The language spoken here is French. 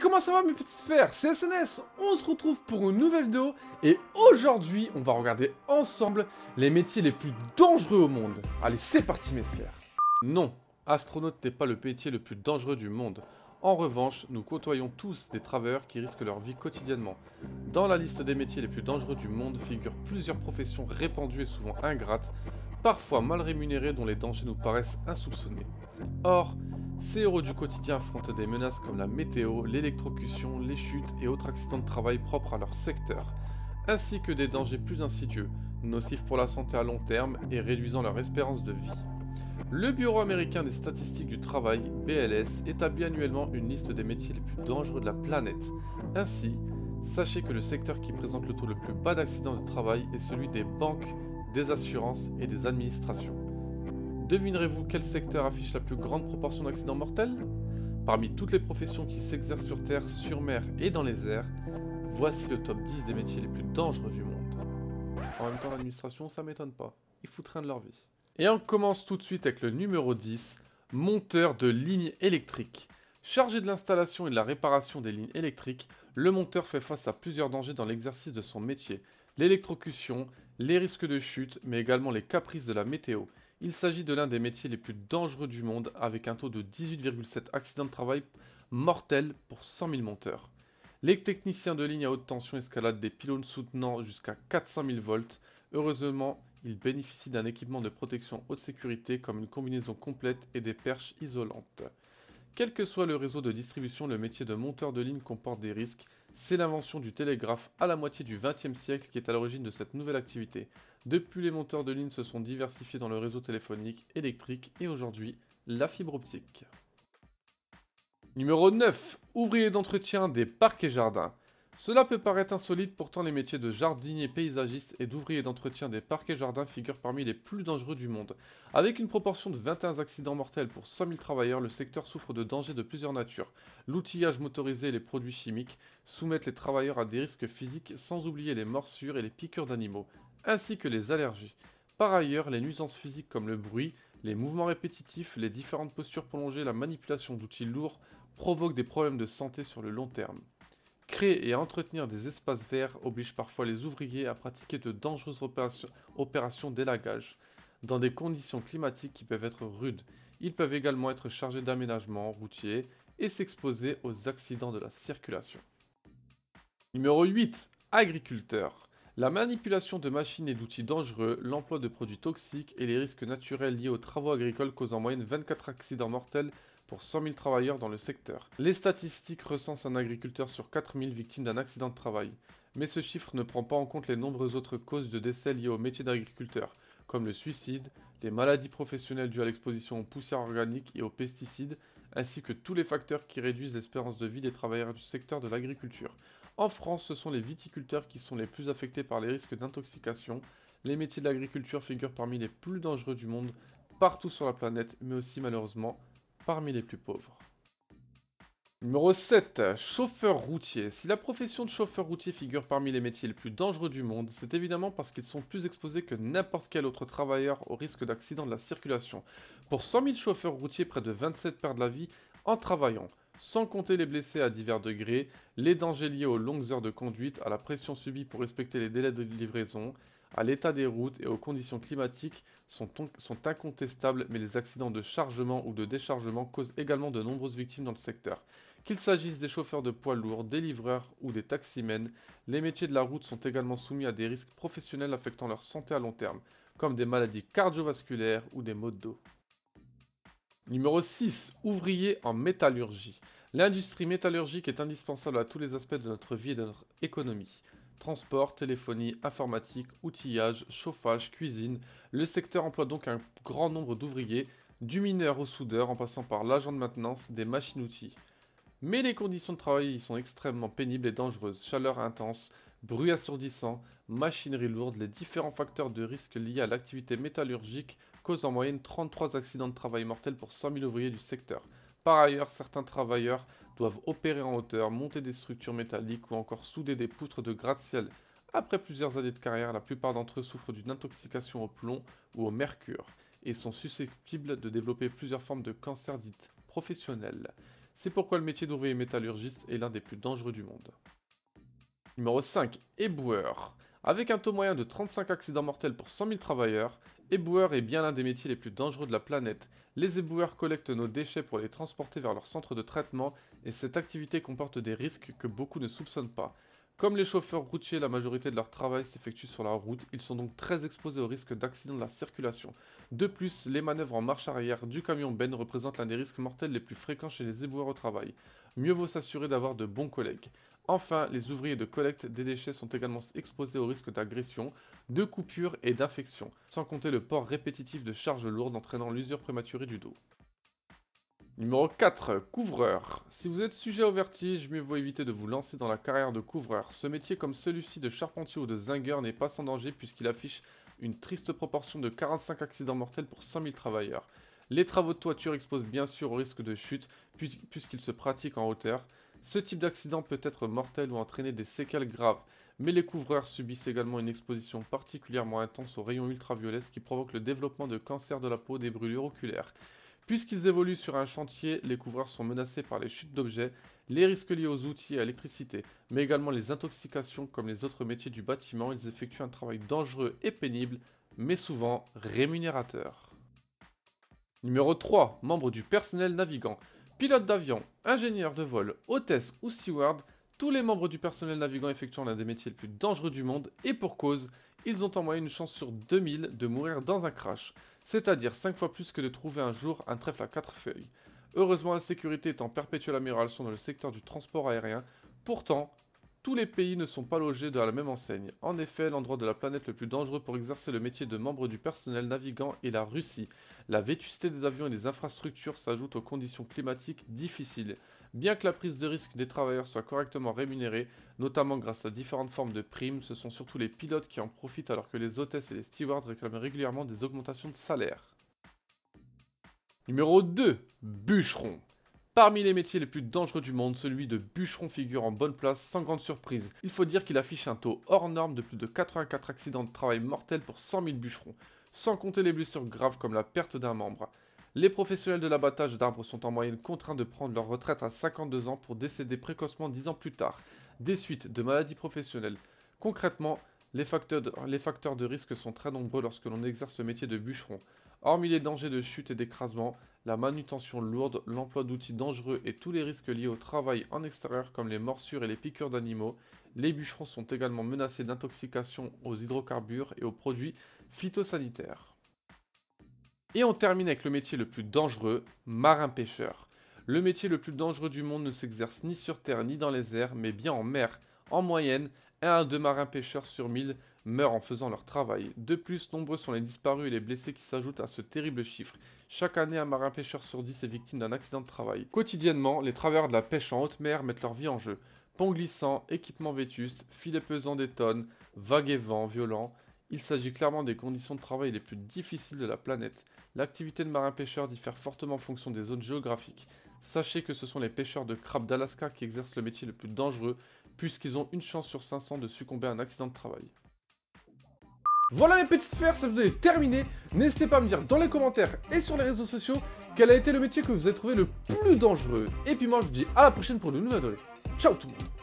comment ça va mes petites sphères C'est SNS, on se retrouve pour une nouvelle vidéo et aujourd'hui on va regarder ensemble les métiers les plus dangereux au monde. Allez c'est parti mes sphères Non, astronaute n'est pas le métier le plus dangereux du monde. En revanche, nous côtoyons tous des travailleurs qui risquent leur vie quotidiennement. Dans la liste des métiers les plus dangereux du monde figurent plusieurs professions répandues et souvent ingrates, parfois mal rémunérées dont les dangers nous paraissent insoupçonnés. Or, ces héros du quotidien affrontent des menaces comme la météo, l'électrocution, les chutes et autres accidents de travail propres à leur secteur, ainsi que des dangers plus insidieux, nocifs pour la santé à long terme et réduisant leur espérance de vie. Le Bureau américain des statistiques du travail, BLS, établit annuellement une liste des métiers les plus dangereux de la planète. Ainsi, sachez que le secteur qui présente le taux le plus bas d'accidents de travail est celui des banques, des assurances et des administrations. Devinerez-vous quel secteur affiche la plus grande proportion d'accidents mortels Parmi toutes les professions qui s'exercent sur Terre, sur mer et dans les airs, voici le top 10 des métiers les plus dangereux du monde. En même temps, l'administration, ça m'étonne pas. Ils foutent rien de leur vie. Et on commence tout de suite avec le numéro 10, monteur de lignes électriques. Chargé de l'installation et de la réparation des lignes électriques, le monteur fait face à plusieurs dangers dans l'exercice de son métier. L'électrocution, les risques de chute, mais également les caprices de la météo. Il s'agit de l'un des métiers les plus dangereux du monde avec un taux de 18,7 accidents de travail mortels pour 100 000 monteurs. Les techniciens de ligne à haute tension escaladent des pylônes soutenant jusqu'à 400 000 volts. Heureusement, ils bénéficient d'un équipement de protection haute sécurité comme une combinaison complète et des perches isolantes. Quel que soit le réseau de distribution, le métier de monteur de ligne comporte des risques. C'est l'invention du télégraphe à la moitié du XXe siècle qui est à l'origine de cette nouvelle activité. Depuis, les monteurs de lignes se sont diversifiés dans le réseau téléphonique, électrique et aujourd'hui, la fibre optique. Numéro 9. Ouvrier d'entretien des parcs et jardins. Cela peut paraître insolite, pourtant les métiers de jardinier paysagiste et d'ouvrier d'entretien des parcs et jardins figurent parmi les plus dangereux du monde. Avec une proportion de 21 accidents mortels pour 100 000 travailleurs, le secteur souffre de dangers de plusieurs natures. L'outillage motorisé et les produits chimiques soumettent les travailleurs à des risques physiques sans oublier les morsures et les piqûres d'animaux, ainsi que les allergies. Par ailleurs, les nuisances physiques comme le bruit, les mouvements répétitifs, les différentes postures prolongées, la manipulation d'outils lourds provoquent des problèmes de santé sur le long terme. Créer et entretenir des espaces verts oblige parfois les ouvriers à pratiquer de dangereuses opérations d'élagage dans des conditions climatiques qui peuvent être rudes. Ils peuvent également être chargés d'aménagements routiers et s'exposer aux accidents de la circulation. Numéro 8. Agriculteurs. La manipulation de machines et d'outils dangereux, l'emploi de produits toxiques et les risques naturels liés aux travaux agricoles causent en moyenne 24 accidents mortels pour 100 000 travailleurs dans le secteur. Les statistiques recensent un agriculteur sur 4 000 victimes d'un accident de travail, mais ce chiffre ne prend pas en compte les nombreuses autres causes de décès liées au métier d'agriculteur, comme le suicide, les maladies professionnelles dues à l'exposition aux poussières organiques et aux pesticides, ainsi que tous les facteurs qui réduisent l'espérance de vie des travailleurs du secteur de l'agriculture. En France, ce sont les viticulteurs qui sont les plus affectés par les risques d'intoxication. Les métiers de l'agriculture figurent parmi les plus dangereux du monde, partout sur la planète, mais aussi malheureusement parmi les plus pauvres. Numéro 7. Chauffeur routier. Si la profession de chauffeur routier figure parmi les métiers les plus dangereux du monde, c'est évidemment parce qu'ils sont plus exposés que n'importe quel autre travailleur au risque d'accident de la circulation. Pour 100 000 chauffeurs routiers, près de 27 perdent la vie en travaillant, sans compter les blessés à divers degrés, les dangers liés aux longues heures de conduite, à la pression subie pour respecter les délais de livraison, à l'état des routes et aux conditions climatiques sont, incontestables, mais les accidents de chargement ou de déchargement causent également de nombreuses victimes dans le secteur. Qu'il s'agisse des chauffeurs de poids lourds, des livreurs ou des taximènes, les métiers de la route sont également soumis à des risques professionnels affectant leur santé à long terme, comme des maladies cardiovasculaires ou des maux d'eau. dos. Numéro 6. ouvriers en métallurgie. L'industrie métallurgique est indispensable à tous les aspects de notre vie et de notre économie transport, téléphonie, informatique, outillage, chauffage, cuisine. Le secteur emploie donc un grand nombre d'ouvriers, du mineur au soudeur en passant par l'agent de maintenance des machines-outils. Mais les conditions de travail y sont extrêmement pénibles et dangereuses. Chaleur intense, bruit assourdissant, machinerie lourde, les différents facteurs de risque liés à l'activité métallurgique causent en moyenne 33 accidents de travail mortels pour 100 000 ouvriers du secteur. Par ailleurs, certains travailleurs doivent opérer en hauteur, monter des structures métalliques ou encore souder des poutres de gratte-ciel. Après plusieurs années de carrière, la plupart d'entre eux souffrent d'une intoxication au plomb ou au mercure et sont susceptibles de développer plusieurs formes de cancer dites professionnels. C'est pourquoi le métier d'ouvrier métallurgiste est l'un des plus dangereux du monde. Numéro 5. Éboueur. Avec un taux moyen de 35 accidents mortels pour 100 000 travailleurs, Éboueur est bien l'un des métiers les plus dangereux de la planète. Les éboueurs collectent nos déchets pour les transporter vers leur centre de traitement et cette activité comporte des risques que beaucoup ne soupçonnent pas. Comme les chauffeurs routiers, la majorité de leur travail s'effectue sur la route, ils sont donc très exposés au risque d'accident de la circulation. De plus, les manœuvres en marche arrière du camion Ben représentent l'un des risques mortels les plus fréquents chez les éboueurs au travail. Mieux vaut s'assurer d'avoir de bons collègues. Enfin, les ouvriers de collecte des déchets sont également exposés au risque d'agression, de coupures et d'infections, sans compter le port répétitif de charges lourdes entraînant l'usure prématurée du dos. Numéro 4. Couvreur. Si vous êtes sujet au vertige, mieux vaut éviter de vous lancer dans la carrière de couvreur. Ce métier comme celui-ci de charpentier ou de zingueur n'est pas sans danger puisqu'il affiche une triste proportion de 45 accidents mortels pour 100 000 travailleurs. Les travaux de toiture exposent bien sûr au risque de chute puisqu'ils se pratiquent en hauteur. Ce type d'accident peut être mortel ou entraîner des séquelles graves, mais les couvreurs subissent également une exposition particulièrement intense aux rayons ultraviolets qui provoque le développement de cancers de la peau, des brûlures oculaires. Puisqu'ils évoluent sur un chantier, les couvreurs sont menacés par les chutes d'objets, les risques liés aux outils et à l'électricité, mais également les intoxications comme les autres métiers du bâtiment, ils effectuent un travail dangereux et pénible, mais souvent rémunérateur. Numéro 3. membres du personnel navigant. Pilote d'avion, ingénieur de vol, hôtesse ou steward, tous les membres du personnel navigant effectuant l'un des métiers les plus dangereux du monde, et pour cause, ils ont en moyenne une chance sur 2000 de mourir dans un crash, c'est-à-dire 5 fois plus que de trouver un jour un trèfle à 4 feuilles. Heureusement, la sécurité est en perpétuelle amélioration dans le secteur du transport aérien, pourtant, tous les pays ne sont pas logés de la même enseigne. En effet, l'endroit de la planète le plus dangereux pour exercer le métier de membre du personnel navigant est la Russie. La vétusté des avions et des infrastructures s'ajoute aux conditions climatiques difficiles. Bien que la prise de risque des travailleurs soit correctement rémunérée, notamment grâce à différentes formes de primes, ce sont surtout les pilotes qui en profitent alors que les hôtesses et les stewards réclament régulièrement des augmentations de salaire. Numéro 2. Bûcheron. Parmi les métiers les plus dangereux du monde, celui de bûcheron figure en bonne place sans grande surprise. Il faut dire qu'il affiche un taux hors norme de plus de 84 accidents de travail mortels pour 100 000 bûcherons, sans compter les blessures graves comme la perte d'un membre. Les professionnels de l'abattage d'arbres sont en moyenne contraints de prendre leur retraite à 52 ans pour décéder précocement 10 ans plus tard, des suites de maladies professionnelles. Concrètement, les facteurs de, les facteurs de risque sont très nombreux lorsque l'on exerce le métier de bûcheron. Hormis les dangers de chute et d'écrasement, la manutention lourde, l'emploi d'outils dangereux et tous les risques liés au travail en extérieur comme les morsures et les piqûres d'animaux, les bûcherons sont également menacés d'intoxication aux hydrocarbures et aux produits phytosanitaires. Et on termine avec le métier le plus dangereux, marin-pêcheur. Le métier le plus dangereux du monde ne s'exerce ni sur terre ni dans les airs, mais bien en mer. En moyenne, 1 à 2 marins pêcheurs sur 1000 meurent en faisant leur travail. De plus, nombreux sont les disparus et les blessés qui s'ajoutent à ce terrible chiffre. Chaque année, un marin pêcheur sur 10 est victime d'un accident de travail. Quotidiennement, les travailleurs de la pêche en haute mer mettent leur vie en jeu. Pont glissant, équipements vétustes, filets pesant des tonnes, vagues et vents violents, il s'agit clairement des conditions de travail les plus difficiles de la planète. L'activité de marin-pêcheur diffère fortement en fonction des zones géographiques. Sachez que ce sont les pêcheurs de crabes d'Alaska qui exercent le métier le plus dangereux, puisqu'ils ont une chance sur 500 de succomber à un accident de travail. Voilà mes petites sphères, ça vous est terminé. N'hésitez pas à me dire dans les commentaires et sur les réseaux sociaux quel a été le métier que vous avez trouvé le plus dangereux. Et puis moi je vous dis à la prochaine pour de nouvelles vidéos. Ciao tout le monde